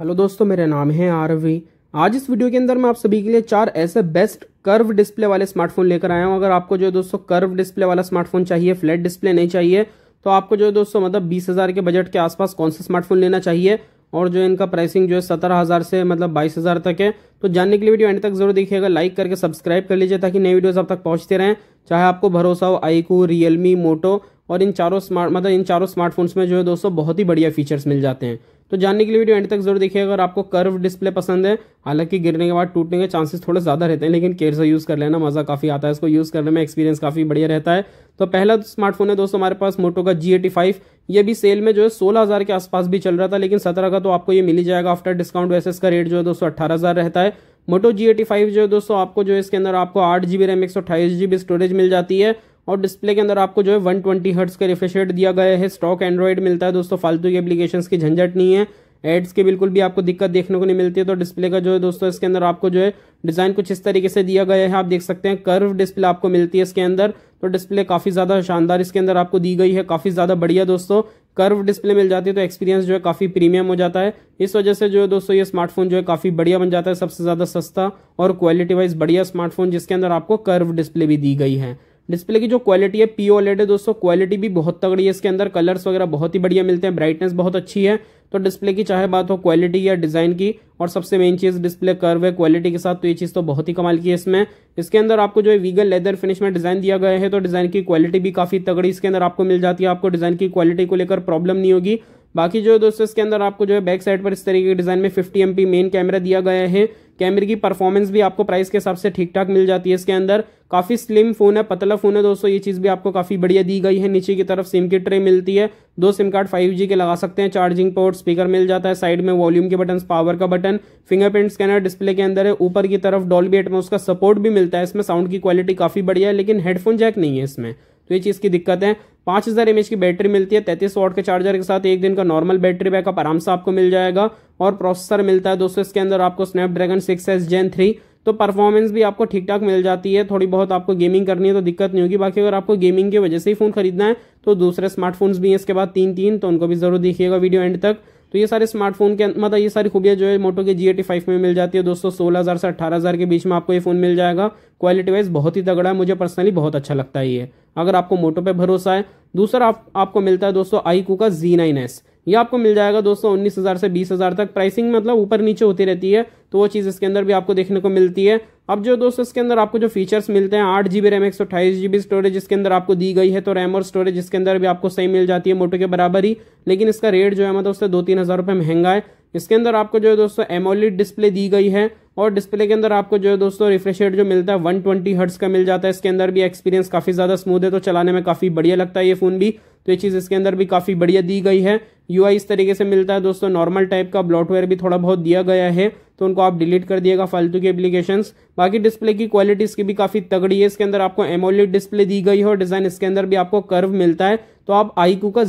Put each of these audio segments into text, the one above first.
hello दोस्तों मेरा नाम है आरवी आज इस वीडियो के अंदर मैं आप सभी के लिए चार ऐसे बेस्ट कर्व डिस्प्ले वाले स्मार्टफोन लेकर आया हूँ अगर आपको जो दोस्तों कर्व डिस्प्ले वाला स्मार्टफोन चाहिए फ्लैट डिस्प्ले नहीं चाहिए तो आपको जो दोस्तों मतलब बीस हज़ार के बजट के आसपास कौन सा स्मार्टफोन लेना चाहिए और जो इनका प्राइसिंग जो है सत्रह हज़ार से मतलब बाईस हज़ार तक है तो जानने के लिए वीडियो एंड तक जरूर देखिएगा लाइक करके सब्सक्राइब कर लीजिए ताकि नई वीडियोस आप तक पहुंचते रहें चाहे आपको भरोसा हो आईकू रियलमी मोटो और इन चारों स्मार्ट मतलब इन चारों स्मार्टफोन्स में जो है दोस्तों बहुत ही बढ़िया फीचर्स मिल जाते हैं तो जानने के लिए वीडियो एंड तक जरूर देखिए अगर आपको कर्व डिस्प्ले पसंद है हालांकि गिरने के बाद टूटने के चांसेस थोड़े ज़्यादा रहते हैं लेकिन केयर से यूज़ कर लेना मज़ा काफ़ी आता है इसको यूज़ करने में एक्सपीरियंस काफ़ी बढ़िया रहता है तो पहला स्मार्टफोन है दोस्तों हमारे पास मोटो का जी एटी फाइव ये भी सेल में जो है सोलह हज़ार के आसपास भी चल रहा था लेकिन सत्रह का तो आपको ये मिल ही जाएगा आफ्टर डिस्काउंट वैसे इसका रेट जो है दोस्तों अट्ठारह हज़ार रहता है मोटो जी एटी फाइव जो है दोस्तों आपको जो है इसके अंदर आपको आठ जी बी रैम एक सौ अट्ठाईस जी बी स्टोरेज मिल जाती है और डिस्प्ले के अंदर आपको जो है वन ट्वेंटी हर्ट्स का रिफ्रेशरेट दिया गया है स्टॉक एंड्रॉइड मिलता है दोस्तों फालतू की एप्लीकेशन की झंझट नहीं है एड्स की बिल्कुल भी आपको दिक्कत देखने को नहीं मिलती है तो डिस्प्ले का जो है दोस्तों इसके अंदर आपको जो है डिज़ाइन कुछ इस तरीके से दिया गया है आप देख सकते हैं कर्व डिस्प्ले आपको मिलती है इसके अंदर तो डिस्प्ले काफ़ी ज़्यादा शानदार इसके अंदर आपको दी गई है काफ़ी ज़्यादा बढ़िया दोस्तों कर्व डिस्प्ले मिल जाती है तो एक्सपीरियंस जो है काफ़ी प्रीमियम हो जाता है इस वजह से जो है दोस्तों ये स्मार्टफोन जो है काफ़ी बढ़िया बन जाता है सबसे ज़्यादा सस्ता और क्वालिटी वाइज बढ़िया स्मार्टफोन जिसके अंदर आपको कर्व डिस्प्ले भी दी गई है डिस्प्ले की जो क्वालिटी है पी ओलेड e है दोस्तों क्वालिटी भी बहुत तगड़ी है इसके अंदर कलर्स वगैरह बहुत ही बढ़िया मिलते हैं ब्राइटनेस बहुत अच्छी है तो डिस्प्ले की चाहे बात हो क्वालिटी या डिज़ाइन की और सबसे मेन चीज़ डिस्प्ले कर्व है क्वालिटी के साथ तो ये चीज़ तो बहुत ही कमाल की है इसमें इसके अंदर आपको जो है वीगल लेदर फिनिश में डिज़ाइन दिया गया है तो डिज़ाइन की क्वालिटी भी काफ़ी तगड़ी इसके अंदर आपको मिल जाती है आपको डिज़ाइन की क्वालिटी को लेकर प्रॉब्लम नहीं होगी बाकी जो है दोस्तों इसके अंदर आपको जो है बैक साइड पर इस तरीके के डिज़ाइन में फिफ्टी एम मेन कैमरा दिया गया है कैमरे की परफॉर्मेंस भी आपको प्राइस के हिसाब से ठीक ठाक मिल जाती है इसके अंदर काफ़ी स्लिम फ़ोन है पतला फ़ोन है दोस्तों ये चीज़ भी आपको काफ़ी बढ़िया दी गई है नीचे की तरफ सिम की ट्रे मिलती है दो सिम कार्ड 5G के लगा सकते हैं चार्जिंग पोर्ट स्पीकर मिल जाता है साइड में वॉल्यूम के बटन पावर का बटन फिंगरप्रिंट स्कैनर डिस्प्ले के अंदर है ऊपर की तरफ डॉल्बी एटमोस का सपोर्ट भी मिलता है इसमें साउंड की क्वालिटी काफ़ी बढ़िया है लेकिन हेडफोन जैक नहीं है इसमें तो ये चीज़ की दिक्कत है पाँच हज़ार एम की बैटरी मिलती है तैतीस वॉट के चार्जर के साथ एक दिन का नॉर्मल बैटरी बैकअप आराम से आपको मिल जाएगा और प्रोसेसर मिलता है दोस्तों इसके अंदर आपको Snapdragon six S Gen three तो परफॉर्मेंस भी आपको ठीक ठाक मिल जाती है थोड़ी बहुत आपको गेमिंग करनी है तो दिक्कत नहीं होगी बाकी अगर आपको गेमिंग की वजह से ही फ़ोन खरीदना है तो दूसरे स्मार्टफोन्स भी हैं इसके बाद तीन तीन तो उनको भी ज़रूर देखिएगा वीडियो एंड तक तो ये सारे स्मार्टफोन के मतलब ये सारी खूबियाँ जो है मोटो के जी एटी फाइव में मिल जाती है दोस्तों सोलह हज़ार से अठारह हज़ार के बीच में आपको ये फ़ोन मिल जाएगा क्वालिटी वाइज बहुत ही तगड़ा है मुझे पर्सनली बहुत अच्छा लगता है ये अगर आपको मोटो पे भरोसा है दूसरा आप, आपको मिलता है दोस्तों आईकू का जी नाइन एस ये आपको मिल जाएगा दोस्तों उन्नीस हज़ार से बीस हज़ार तक प्राइसिंग मतलब ऊपर नीचे होती रहती है तो वो चीज़ इसके अंदर भी आपको देखने को मिलती है अब जो दोस्तों इसके अंदर आपको जो फीचर्स मिलते हैं आठ जी रैम एक सौ अठाईस जी स्टोरेज इसके अंदर आपको दी गई है तो रैम और स्टोरेज इसके अंदर भी आपको सही मिल जाती है मोटो के बराबर ही लेकिन इसका रेट जो है मतलब उससे दो तीन हज़ार रुपये महंगा है इसके अंदर आपको जो है दोस्तों एमोलिड डिस्प्ले दी गई है और डिस्प्ले के अंदर आपको जो है दोस्तों रिफ्रेश रेट जो मिलता है वन ट्वेंटी हर्ट्स का मिल जाता है इसके अंदर भी एक्सपीरियंस काफ़ी ज़्यादा स्मूथ है तो चलाने में काफ़ी बढ़िया लगता है ये फ़ोन भी तो ये चीज़ इसके अंदर भी काफ़ी बढ़िया दी गई है यू इस तरीके से मिलता है दोस्तों नॉर्मल टाइप का ब्लॉटवेयर भी थोड़ा बहुत दिया गया है तो उनको आप डिलीट कर दिएगा फालतू के एप्लीकेशंस बाकी डिस्प्ले की क्वालिटी इसकी भी काफ़ी तगड़ी है इसके अंदर आपको एमोलेड डिस्प्ले दी गई है और डिज़ाइन इसके अंदर भी आपको कर्व मिलता है तो आप आईकू का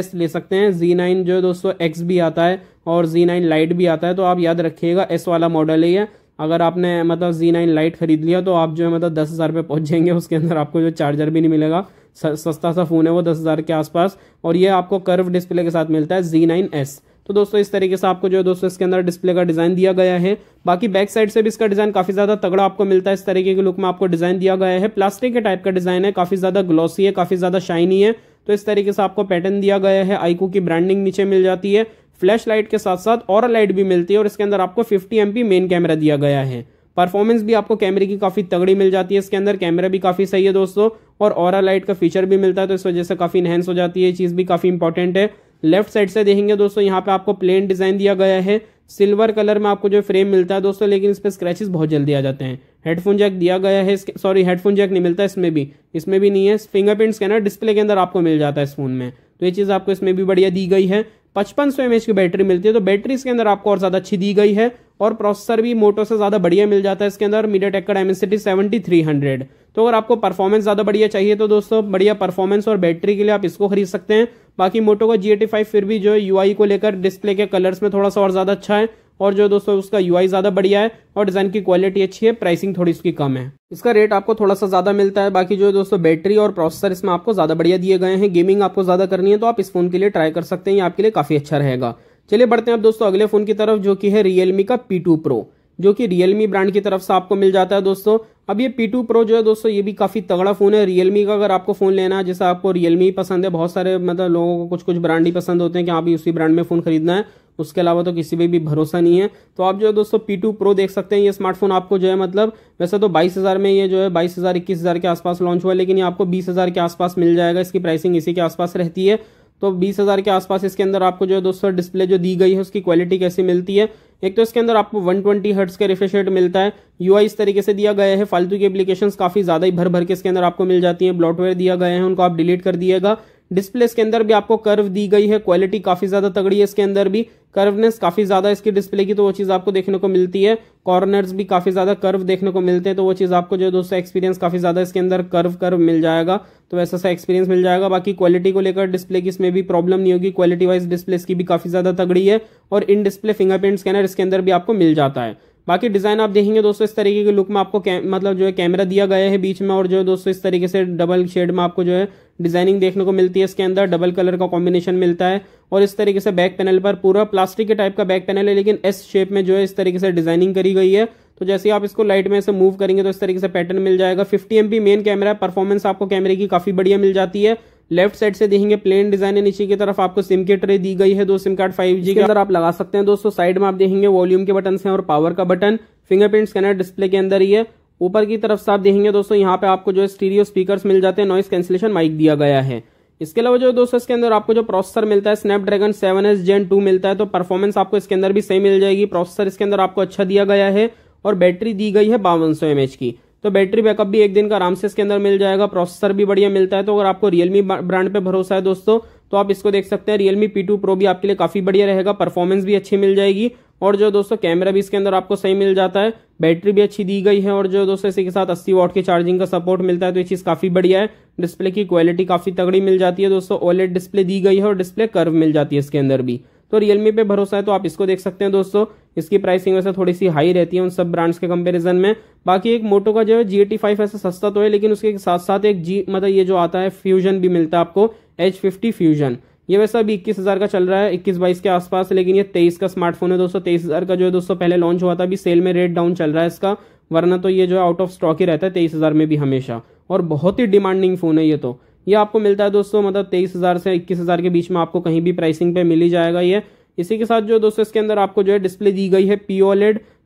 एस ले सकते हैं नाइन जो दोस्तों एक्स भी आता है और नाइन लाइट भी आता है तो आप याद रखिएगा एस वाला मॉडल ही है अगर आपने मतलब जी नाइन लाइट खरीद लिया तो आप जो है मतलब दस हज़ार पे पहुँच जाएंगे उसके अंदर आपको जो चार्जर भी नहीं मिलेगा सस्ता सा फ़ोन है वो दस हज़ार के आसपास और ये आपको कर्व डिस्प्ले के साथ मिलता है जी नाइन एस तो दोस्तों इस तरीके से आपको जो है दोस्तों इसके अंदर डिस्प्ले का डिज़ाइन दिया गया है बाकी बैक साइड से भी इसका डिज़ाइन काफ़ी ज़्यादा तगड़ा आपको मिलता है इस तरीके के लुक में आपको डिज़ाइन दिया गया है प्लास्टिक के टाइप का डिज़ाइन है काफ़ी ज़्यादा ग्लॉसी है काफ़ी ज़्यादा शाइनी है तो इस तरीके से आपको पैटर्न दिया गया है आईकू की ब्रांडिंग नीचे मिल जाती है फ्लैश लाइट के साथ साथ और लाइट भी मिलती है और इसके अंदर आपको फिफ्टी एम मेन कैमरा दिया गया है परफॉर्मेंस भी आपको कैमरे की काफ़ी तगड़ी मिल जाती है इसके अंदर कैमरा भी काफ़ी सही है दोस्तों और और लाइट का फीचर भी मिलता है तो इस वजह से काफ़ी इनहेंस हो जाती है चीज़ भी काफ़ी इंपॉर्टेंट है लेफ्ट साइड से देखेंगे दोस्तों यहाँ पे आपको प्लेन डिज़ाइन दिया गया है सिल्वर कलर में आपको जो फ्रेम मिलता है दोस्तों लेकिन इस पर स्क्रैचेस बहुत जल्दी आ जाते हैं हेडफोन जैक दिया गया है सॉरी हेडफोन जैक नहीं मिलता इसमें भी इसमें भी नहीं है फिंगरप्रिंट स्कैनर डिस्प्ले के अंदर आपको मिल जाता है इस फोन में तो ये चीज़ आपको इसमें भी बढ़िया दी गई है पचपन सौ एम की बैटरी मिलती है तो बैटरी इसके अंदर आपको और ज़्यादा अच्छी दी गई है और प्रोसेसर भी मोटो से ज़्यादा बढ़िया मिल जाता है इसके अंदर मीडिया टेक का डायमेंसिटी सेवेंटी थ्री हंड्रेड तो अगर आपको परफॉर्मेंस ज़्यादा बढ़िया चाहिए तो दोस्तों बढ़िया परफॉर्मेंस और बैटरी के लिए आप इसको खरीद सकते हैं बाकी मोटो का जी फाइव फिर भी जो है यू को लेकर डिस्प्ले के कलर्स में थोड़ा सा और ज़्यादा अच्छा है और जो दोस्तों उसका यूआई ज़्यादा बढ़िया है और डिज़ाइन की क्वालिटी अच्छी है प्राइसिंग थोड़ी उसकी कम है इसका रेट आपको थोड़ा सा ज़्यादा मिलता है बाकी जो दोस्तों बैटरी और प्रोसेसर इसमें आपको ज़्यादा बढ़िया दिए गए हैं गेमिंग आपको ज़्यादा करनी है तो आप इस फ़ोन के लिए ट्राई कर सकते हैं ये आपके लिए काफ़ी अच्छा रहेगा चलिए बढ़ते हैं आप दोस्तों अगले फ़ोन की तरफ जो कि है रियलमी का पी टू प्रो जो कि रियलमी ब्रांड की तरफ से आपको मिल जाता है दोस्तों अब ये P2 Pro जो है दोस्तों ये भी काफ़ी तगड़ा फ़ोन है रियलमी का अगर आपको फ़ोन लेना है जैसे आपको रियलमी पसंद है बहुत सारे मतलब लोगों को कुछ कुछ ब्रांड ही पसंद होते हैं कि आप हाँ भी उसी ब्रांड में फ़ोन खरीदना है उसके अलावा तो किसी पे भी भरोसा नहीं है तो आप जो है दोस्तों पी टू प्रो देख सकते हैं ये स्मार्टफोन आपको जो है मतलब वैसे तो बाईस हज़ार में ये जो है बाईस हज़ार इक्कीस हज़ार के आसपास लॉन्च हुआ लेकिन ये आपको बीस हज़ार के आसपास मिल जाएगा इसकी प्राइसिंग इसी के आसपास रहती है तो बीस हज़ार के आसपास इसके अंदर आपको जो है दोस्तों डिस्प्ले जो दी गई है उसकी क्वालिटी कैसी मिलती है एक तो इसके अंदर आपको 120 ट्वेंटी हर्ट्स का रिफ्रेश रेट मिलता है यू इस तरीके से दिया गया है फालतू की एप्लीकेशन काफ़ी ज़्यादा ही भर भर के इसके अंदर आपको मिल जाती है ब्लॉटवेयर दिया गया है उनको आप डिलीट कर दिएगा डिस्प्ले इसके अंदर भी आपको कर्व दी गई है क्वालिटी काफी ज्यादा तगड़ी है इसके अंदर भी कर्वनेस काफी ज्यादा इसकी डिस्प्ले की तो वो चीज आपको देखने को मिलती है कॉर्नर्स भी काफी ज्यादा कर्व देखने को मिलते हैं तो वो चीज आपको जो दोस्तों एक्सपीरियंस काफी ज्यादा इसके अंदर कर्व कर्व मिल जाएगा तो वैसा सा एक्सपीरियंस मिल जाएगा बाकी क्वालिटी को लेकर डिस्प्ले की इसमें भी प्रॉब्लम नहीं होगी क्वालिटी वाइज डिस्प्ले इसकी भी काफी ज्यादा तगड़ी है और इन डिस्प्ले फिंगरप्रिंट स्कैनर इसके अंदर भी आपको मिल जाता है बाकी डिज़ाइन आप देखेंगे दोस्तों इस तरीके के लुक में आपको मतलब जो है कैमरा दिया गया है बीच में और जो है दोस्तों इस तरीके से डबल शेड में आपको जो है डिजाइनिंग देखने को मिलती है इसके अंदर डबल कलर का कॉम्बिनेशन मिलता है और इस तरीके से बैक पैनल पर पूरा प्लास्टिक के टाइप का बैक पैनल है लेकिन एस शेप में जो है इस तरीके से डिजाइनिंग करी गई है तो जैसे आप इसको लाइट में से मूव करेंगे तो इस तरीके से पैटर्न मिल जाएगा 50 एम मेन कैमरा परफॉर्मेंस आपको कैमरे की काफी बढ़िया मिल जाती है लेफ्ट साइड से देखेंगे प्लेन डिजाइन है नीचे की तरफ आपको सिम की ट्रे दी गई है दो सिम कार्ड फाइव जी के अंदर आप लगा सकते हैं दोस्तों साइड में आप देखेंगे वॉल्यूम के बटन है और पावर का बटन फिंगरप्रिंट स्कैनर डिस्प्ले के अंदर ही है ऊपर की तरफ से आप देखेंगे दोस्तों यहाँ पे आपको जो है स्टीरियो स्पीकर मिल जाते हैं नॉइस कैंसिलेशन माइक दिया गया है इसके अलावा जो दोस्तों इसके अंदर आपको जो प्रोसेसर मिलता है Snapdragon seven S Gen two मिलता है तो परफॉर्मेंस आपको इसके अंदर भी सही मिल जाएगी प्रोसेसर इसके अंदर आपको अच्छा दिया गया है और बैटरी दी गई है बावन सौ की तो बैटरी बैकअप भी एक दिन का आराम से इसके अंदर मिल जाएगा प्रोसेसर भी बढ़िया मिलता है तो अगर आपको रियलमी ब्रांड पे भरोसा है दोस्तों तो आप इसको देख सकते हैं रियलमी पी टू प्रो भी आपके लिए काफ़ी बढ़िया रहेगा परफॉर्मेंस भी अच्छी मिल जाएगी और जो दोस्तों कैमरा भी इसके अंदर आपको सही मिल जाता है बैटरी भी अच्छी दी गई है और जो दोस्तों इसी के साथ 80 वॉट के चार्जिंग का सपोर्ट मिलता है तो ये चीज़ काफ़ी बढ़िया है डिस्प्ले की क्वालिटी काफ़ी तगड़ी मिल जाती है दोस्तों ओलेट डिस्प्ले दी गई है और डिस्प्ले कर्व मिल जाती है इसके अंदर भी तो रियलमी पे भरोसा है तो आप इसको देख सकते हैं दोस्तों इसकी प्राइसिंग वैसे थोड़ी सी हाई रहती है उन सब ब्रांड्स के कंपैरिजन में बाकी एक मोटो का जो है जी एटी फाइव ऐसा सस्ता तो है लेकिन उसके साथ साथ एक जी मतलब ये जो आता है फ्यूजन भी मिलता है आपको एच फिफ्टी फ्यूजन ये वैसा अभी इक्कीस हज़ार का चल रहा है इक्कीस बाईस के आसपास लेकिन ये तेईस का स्मार्टफोन है दोस्तों तेईस हज़ार का जो है दोस्तों पहले लॉन्च हुआ था अभी सेल में रेट डाउन चल रहा है इसका वरना तो ये जो है आउट ऑफ स्टॉक ही रहता है तेईस हज़ार में भी हमेशा और बहुत ही डिमांडिंग फ़ोन है ये तो ये आपको मिलता है दोस्तों मतलब तेईस हज़ार से इक्कीस हज़ार के बीच में आपको कहीं भी प्राइसिंग पे मिल ही जाएगा ये इसी के साथ जो दोस्तों इसके अंदर आपको जो है डिस्प्ले दी गई है पी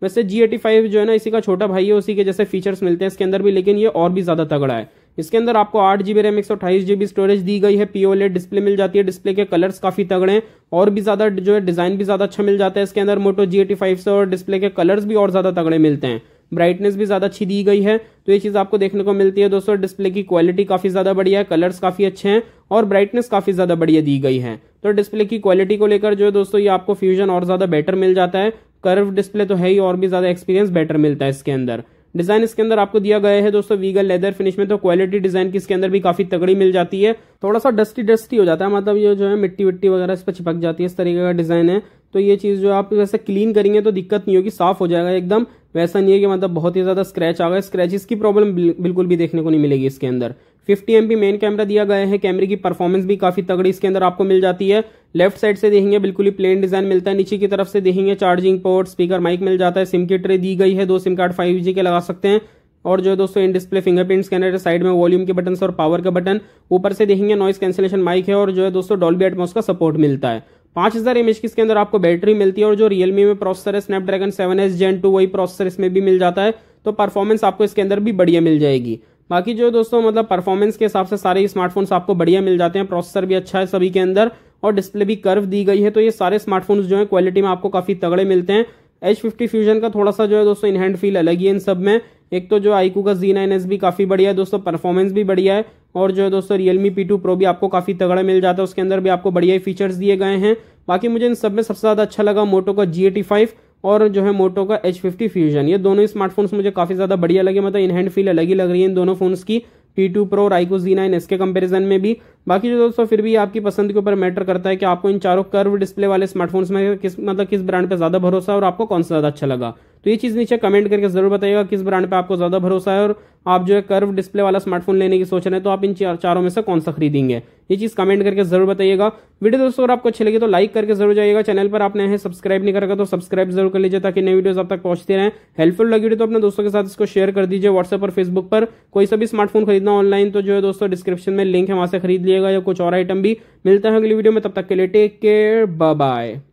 वैसे जी एटी फाइव जो है ना इसी का छोटा भाई है उसी के जैसे फीचर्स मिलते हैं इसके अंदर भी लेकिन ये और भी ज़्यादा तगड़ा है इसके अंदर आपको आठ जी रैम एक सौ अट्ठाईस जीबी स्टोरेज दी गई है पीओलेट डिस्प्ले मिल जाती है डिस्प्ले के कलर्स काफी तगड़े हैं और भी ज्यादा जो है डिजाइन भी ज्यादा अच्छा मिल जाता है इसके अंदर मोटो जी एटी फाइव से और डिस्प्ले के कलर्स भी और ज्यादा तगड़े मिलते हैं ब्राइटनेस भी ज़्यादा अच्छी दी गई है तो ये चीज़ आपको देखने को मिलती है दोस्तों डिस्प्ले की क्वालिटी काफ़ी ज़्यादा बढ़िया है कलर्स काफ़ी अच्छे हैं और ब्राइटनेस काफ़ी ज़्यादा बढ़िया दी गई है तो डिस्प्ले की क्वालिटी को लेकर जो है दोस्तों ये आपको फ्यूजन और ज़्यादा बेटर मिल जाता है कर्व डिस्प्ले तो है ही और भी ज़्यादा एक्सपीरियंस बेटर मिलता है इसके अंदर डिजाइन इसके अंदर आपको दिया गया है दोस्तों वीगल लेदर फिनिश में तो क्वालिटी डिजाइन की इसके अंदर भी काफी तगड़ी मिल जाती है थोड़ा सा डस्टी डस्टी हो जाता है मतलब ये जो है मिट्टी विट्टी वगैरह इस पर चिपक जाती है इस तरीके का डिजाइन है तो ये चीज़ जो आप वैसे क्लीन करेंगे तो दिक्कत नहीं होगी साफ हो जाएगा एकदम वैसा नहीं है कि मतलब बहुत ही ज़्यादा स्क्रैच आ गया स्क्रैचेस की प्रॉब्लम बिल्कुल भी देखने को नहीं मिलेगी इसके अंदर 50 एम मेन कैमरा दिया गया है कैमरे की परफॉर्मेंस भी काफ़ी तगड़ी इसके अंदर आपको मिल जाती है लेफ्ट साइड से देखेंगे बिल्कुल ही प्लेन डिजाइन मिलता है नीचे की तरफ से देखेंगे चार्जिंग पोर्ट स्पीकर माइक मिल जाता है सिम की ट्रे दी गई है दो सिम कार्ड फाइव के लगा सकते हैं और जो है दोस्तों इन डिस्प्ले फिंगरप्रिंट स्कैनर है साइड में वॉल्यूम के बटन और पावर का बटन ऊपर से देखेंगे नॉइस कैंसिलेशन माइक है और जो है दोस्तों डॉल्बी एटमोस का सपोर्ट मिलता है पांच हजार एमएच की इसके अंदर आपको बैटरी मिलती है और जो रियलमी में प्रोसेसर है Snapdragon seven S Gen two वही प्रोसेसर इसमें भी मिल जाता है तो परफॉर्मेंस आपको इसके अंदर भी बढ़िया मिल जाएगी बाकी जो दोस्तों मतलब परफॉर्मेंस के हिसाब से सारे स्मार्टफोन्स आपको बढ़िया मिल जाते हैं प्रोसेसर भी अच्छा है सभी के अंदर और डिस्प्ले भी कर्व दी गई है तो ये सारे स्मार्टफोन्स जो है क्वालिटी में आपको काफी तगड़े मिलते हैं एच फिफ्टी फ्यूजन का थोड़ा सा जो है दोस्तों इनहैंड फील अलग ही है इन सब में एक तो जो आईकू का जी नाइन एस भी काफ़ी बढ़िया है दोस्तों परफॉर्मेंस भी बढ़िया है और जो है दोस्तों रियलमी पी टू प्रो भी आपको काफ़ी तगड़ा मिल जाता है उसके अंदर भी आपको बढ़िया फीचर्स दिए गए हैं बाकी मुझे इन सब में सबसे ज़्यादा अच्छा लगा मोटो का जी एटी फाइव और जो है मोटो का एच फिफ्टी फ्यूजन ये दोनों स्मार्टफोन्स मुझे काफ़ी ज़्यादा बढ़िया लगे मतलब इनहैंड फील अलग ही लग रही है इन दोनों फोन्स की टी टू प्रो राइकोस जी नाइन इसके कंपेरिजन में भी बाकी जो दोस्तों फिर भी आपकी पसंद के ऊपर मैटर करता है कि आपको इन चारों कर्व डिस्प्ले वाले स्मार्टफोन्स में किस मतलब किस ब्रांड पर ज़्यादा भरोसा और आपको कौन सा ज़्यादा अच्छा लगा तो ये चीज़ नीचे कमेंट करके ज़रूर बताइएगा किस ब्रांड पे आपको ज़्यादा भरोसा है और आप जो है कर्व डिस्प्ले वाला स्मार्टफोन लेने की सोच रहे हैं तो आप इन चारों में से कौन सा खरीदेंगे ये चीज़ कमेंट करके ज़रूर बताइएगा वीडियो दोस्तों अगर आपको अच्छी लगी तो लाइक करके जरूर जाइएगा चैनल पर आपने है सब्सक्राइब नहीं करेगा तो सब्सक्राइब जरूर कर लीजिए ताकि नई वीडियो आप तक पहुंचते रहे हेल्पफुल लगी वीडियो तो अपने दोस्तों के साथ इसको शेयर कर दीजिए व्हाट्सएप और फेसबुक पर कोई सभी भी स्मार्टफोन खरीदना ऑनलाइन तो जो है दोस्तों डिस्क्रिप्शन में लिंक है वहां से खरीद लिएगा या कुछ और आइटम भी मिलता है अगली वीडियो में तब तक के लिए टेक केयर बाय